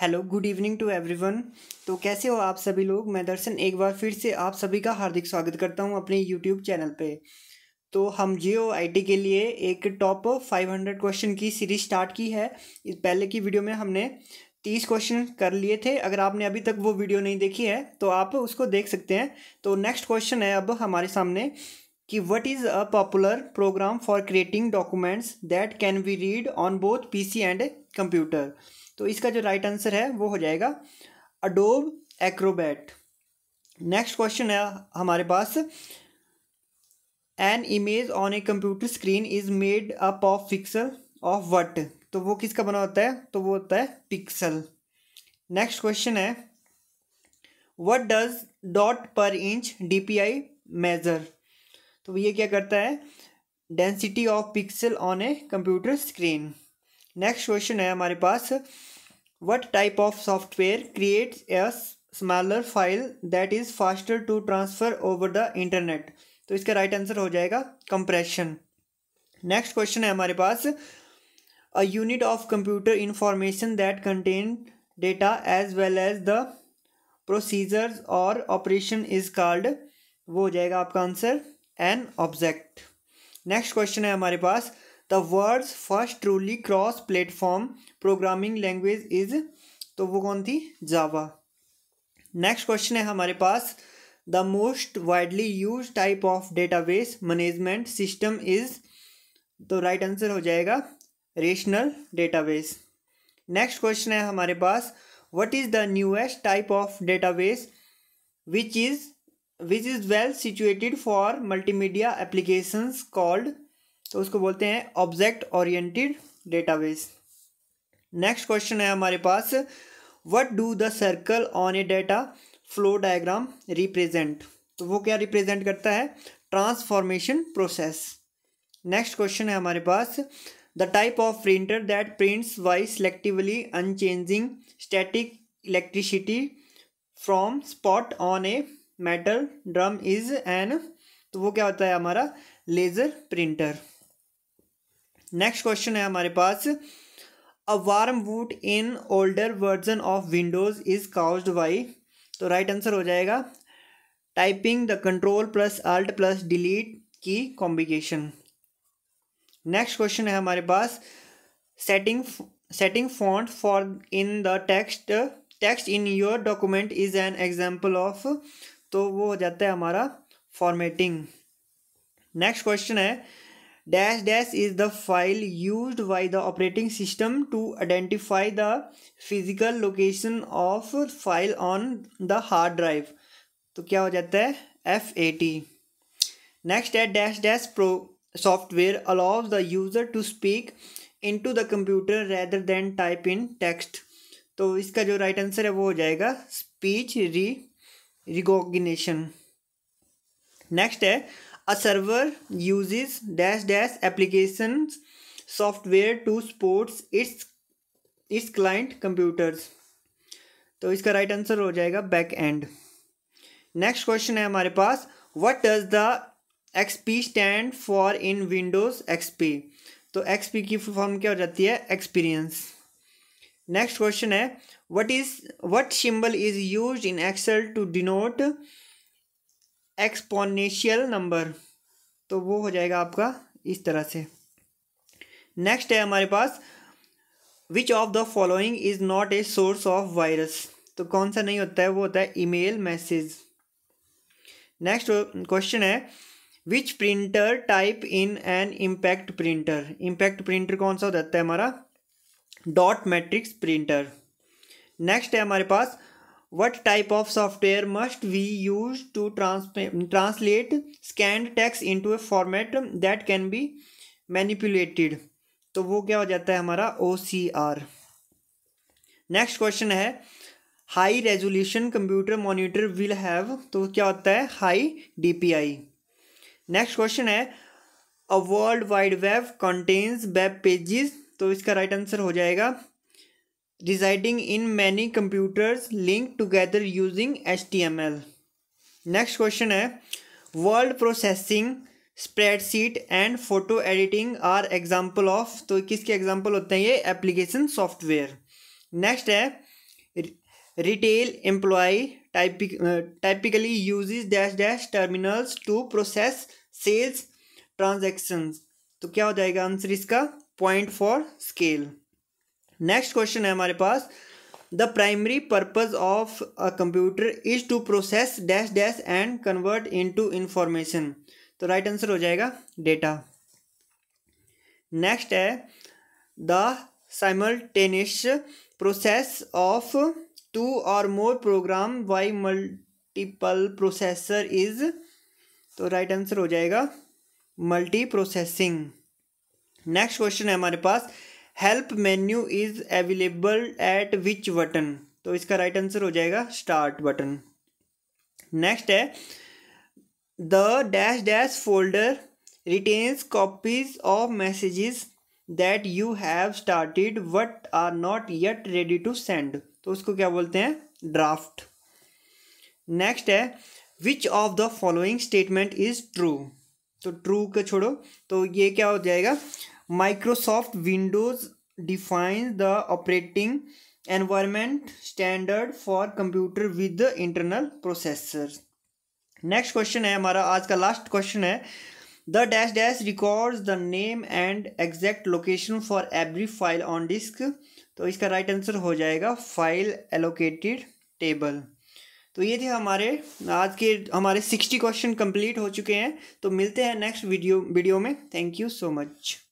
Hello good evening to everyone तो कैसे हो आप सभी लोग मैं दर्शन एक बार फिर से आप सभी का हार्दिक स्वागत करता हूं अपने यूट्यूब चैनल पे तो हम जियो आई के लिए एक टॉप 500 क्वेश्चन की सीरीज स्टार्ट की है इस पहले की वीडियो में हमने 30 क्वेश्चन कर लिए थे अगर आपने अभी तक वो वीडियो नहीं देखी है तो आप उसको देख सकते हैं तो नेक्स्ट क्वेश्चन है अब हमारे सामने कि what is a popular program for creating documents that can be read on both P and computer तो इसका जो राइट आंसर है वो हो जाएगा अडोब एक्रोबैट नेक्स्ट क्वेश्चन है हमारे पास an image on a computer screen is made up of pixel of what तो वो किसका बना होता है तो वो होता है पिक्सल नेक्स्ट क्वेश्चन है what does dot per inch D P I measure तो ये क्या करता है density of pixel on a computer screen next question है हमारे पास what type of software creates a smaller file that is faster to transfer over the internet तो इसका राइट right आंसर हो जाएगा कंप्रेशन नेक्स्ट क्वेश्चन है हमारे पास a unit of computer information that contain data as well as the procedures और operation is called वो हो जाएगा आपका answer an object next question है हमारे पास the world's first truly cross platform programming language is तो वो कौन थी जावा नेक्स्ट क्वेश्चन है हमारे पास the most widely use type of database management system is तो राइट right आंसर हो जाएगा रेशनल डेटाबेस नेक्स्ट क्वेश्चन है हमारे पास what is the newest type of which is which is well situated for multimedia applications called तो उसको बोलते हैं object oriented database next question है हमारे पास what do the circle on a data flow diagram represent तो वो क्या रिप्रेजेंट करता है ट्रांसफॉर्मेशन प्रोसेस नेक्स्ट क्वेश्चन है हमारे पास the type of printer that prints by selectively unchanging static electricity from spot on a metal drum is an तो वो क्या होता है हमारा लेज़र प्रिंटर नेक्स्ट क्वेश्चन है हमारे पास a warm boot in older version of Windows is cause by तो राइट आंसर हो जाएगा typing the control plus alt plus delete key combination next question है हमारे पास setting setting font for in the text text in your document is an example of तो वो हो जाता है हमारा फॉर्मेटिंग नेक्स्ट क्वेश्चन है dash dash is the file used by the operating system to identify the physical location of file on the hard drive तो क्या हो जाता है एफ ए टी नेक्स्ट है dash dash pro software allow the user to speak into the computer rather than type in text तो इसका जो right right answer है वो हो जाएगा स्पीच री रिकॉग्निशन नेक्स्ट है a server uses dash dash applications software to sports its its client computers तो इसका राइट right आंसर हो जाएगा बैक एंड नेक्स्ट क्वेश्चन है हमारे पास what does the XP stand for in Windows XP तो XP की फॉर्म क्या हो जाती है एक्सपीरियंस नेक्स्ट क्वेश्चन है what is what symbol is use in Excel to denote exponential number तो वो हो जाएगा आपका इस तरह से नेक्स्ट है हमारे पास which of the following is not a source of virus तो कौन सा नहीं होता है वो होता है ईमेल मैसेज नेक्स्ट क्वेश्चन है which printer type in an impact printer impact printer कौन सा हो जाता है हमारा डॉट मैट्रिक्स प्रिंटर नेक्स्ट है हमारे पास type of software must we use to trans translate scan tex into a format that can be manipulated तो वो क्या हो जाता है हमारा O C R next question है high resolution computer monitor will have तो क्या होता है high D P I next question है a world wide web contents web pages तो इसका राइट right आंसर हो जाएगा residing in many computers linked together using HTML. Next question है word processing spreadsheet and photo editing are example of तो किसके example होते हैं ये एप्लीकेशन सॉफ्टवेयर नेक्स्ट है retail employ typic typically use dash dash terminals to process sales transactions तो क्या हो जाएगा आंसर इसका point for scale next question है हमारे पास the primary purpose of a computer is to process dash dash and convert into information तो right answer हो जाएगा डेटा नेक्स्ट है the simultaneous process of two और more program by multiple processor is तो right answer हो जाएगा multi processing next question है हमारे पास help menu is available at which button तो इसका राइट आंसर हो जाएगा स्टार्ट बटन नेक्स्ट है the dash dash folder retains copies of messages that you have started but are not yet ready to send तो उसको क्या बोलते हैं ड्राफ्ट नेक्स्ट है विच of the following statement is true तो ट्रू को छोड़ो तो ये क्या हो जाएगा Microsoft Windows define the operating environment standard for computer with the internal processor next question है हमारा आज का लास्ट क्वेश्चन है the dash dash records the name and exact location for every file on disk तो इसका right right answer हो जाएगा file allocated table तो ये थे हमारे आज के हमारे सिक्सटी क्वेश्चन कंप्लीट हो चुके हैं तो मिलते हैं नेक्स्ट वीडियो वीडियो में थैंक यू सो मच